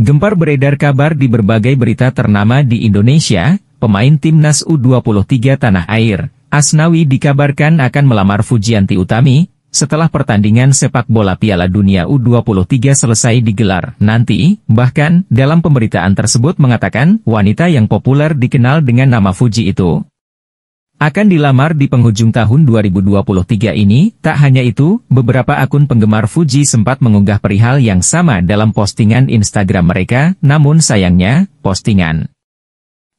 Gempar beredar kabar di berbagai berita ternama di Indonesia, pemain timnas U23 tanah air, Asnawi dikabarkan akan melamar Fujianti Utami, setelah pertandingan sepak bola Piala Dunia U23 selesai digelar. Nanti, bahkan, dalam pemberitaan tersebut mengatakan, wanita yang populer dikenal dengan nama Fuji itu, akan dilamar di penghujung tahun 2023 ini, tak hanya itu, beberapa akun penggemar Fuji sempat mengunggah perihal yang sama dalam postingan Instagram mereka, namun sayangnya, postingan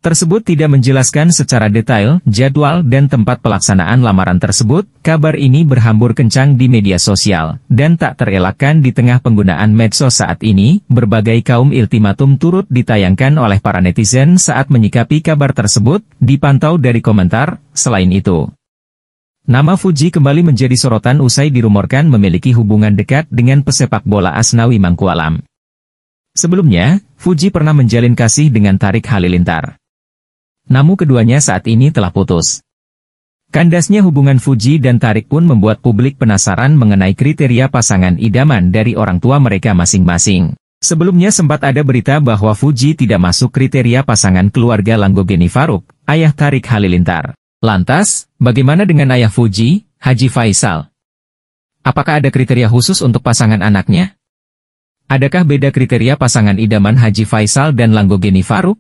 tersebut tidak menjelaskan secara detail jadwal dan tempat pelaksanaan lamaran tersebut, kabar ini berhambur kencang di media sosial, dan tak terelakkan di tengah penggunaan medsos saat ini, berbagai kaum ultimatum turut ditayangkan oleh para netizen saat menyikapi kabar tersebut, dipantau dari komentar, selain itu. Nama Fuji kembali menjadi sorotan usai dirumorkan memiliki hubungan dekat dengan pesepak bola Asnawi Mangkualam. Sebelumnya, Fuji pernah menjalin kasih dengan Tarik Halilintar namun keduanya saat ini telah putus. Kandasnya hubungan Fuji dan Tarik pun membuat publik penasaran mengenai kriteria pasangan idaman dari orang tua mereka masing-masing. Sebelumnya sempat ada berita bahwa Fuji tidak masuk kriteria pasangan keluarga Langgogeni Faruk, ayah Tarik Halilintar. Lantas, bagaimana dengan ayah Fuji, Haji Faisal? Apakah ada kriteria khusus untuk pasangan anaknya? Adakah beda kriteria pasangan idaman Haji Faisal dan Langgogeni Faruk?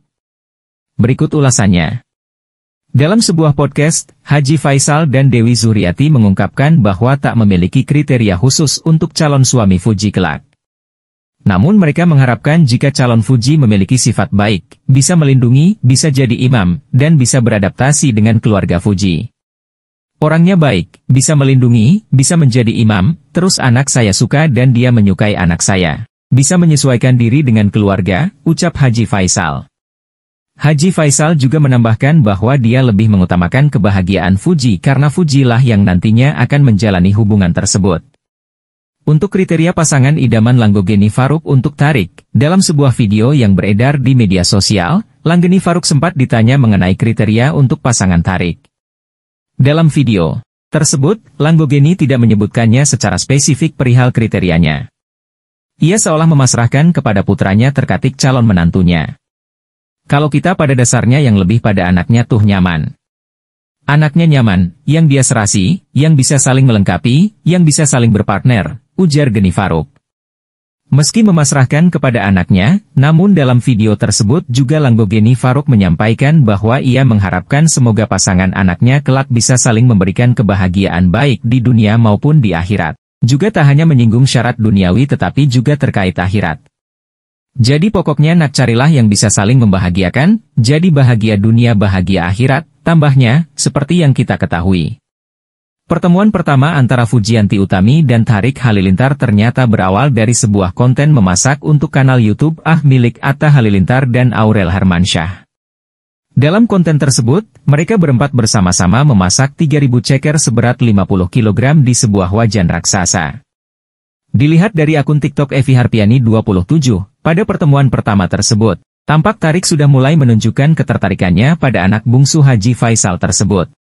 Berikut ulasannya. Dalam sebuah podcast, Haji Faisal dan Dewi Zuriati mengungkapkan bahwa tak memiliki kriteria khusus untuk calon suami Fuji kelak. Namun mereka mengharapkan jika calon Fuji memiliki sifat baik, bisa melindungi, bisa jadi imam, dan bisa beradaptasi dengan keluarga Fuji. Orangnya baik, bisa melindungi, bisa menjadi imam, terus anak saya suka dan dia menyukai anak saya. Bisa menyesuaikan diri dengan keluarga, ucap Haji Faisal. Haji Faisal juga menambahkan bahwa dia lebih mengutamakan kebahagiaan Fuji karena Fuji lah yang nantinya akan menjalani hubungan tersebut. Untuk kriteria pasangan idaman Langgogeni Faruk untuk tarik, dalam sebuah video yang beredar di media sosial, Langgeni Faruk sempat ditanya mengenai kriteria untuk pasangan tarik. Dalam video tersebut, Langgogeni tidak menyebutkannya secara spesifik perihal kriterianya. Ia seolah memasrahkan kepada putranya terkatik calon menantunya. Kalau kita pada dasarnya yang lebih pada anaknya tuh nyaman. Anaknya nyaman, yang dia serasi, yang bisa saling melengkapi, yang bisa saling berpartner, ujar Geni Faruk. Meski memasrahkan kepada anaknya, namun dalam video tersebut juga Geni Faruk menyampaikan bahwa ia mengharapkan semoga pasangan anaknya kelak bisa saling memberikan kebahagiaan baik di dunia maupun di akhirat. Juga tak hanya menyinggung syarat duniawi tetapi juga terkait akhirat. Jadi pokoknya nak carilah yang bisa saling membahagiakan, jadi bahagia dunia bahagia akhirat, tambahnya, seperti yang kita ketahui. Pertemuan pertama antara Fujianti Utami dan Tarik Halilintar ternyata berawal dari sebuah konten memasak untuk kanal YouTube Ah milik Atta Halilintar dan Aurel Hermansyah. Dalam konten tersebut, mereka berempat bersama-sama memasak 3.000 ceker seberat 50 kg di sebuah wajan raksasa. Dilihat dari akun TikTok Evi Harpiani 27, pada pertemuan pertama tersebut, tampak Tarik sudah mulai menunjukkan ketertarikannya pada anak bungsu Haji Faisal tersebut.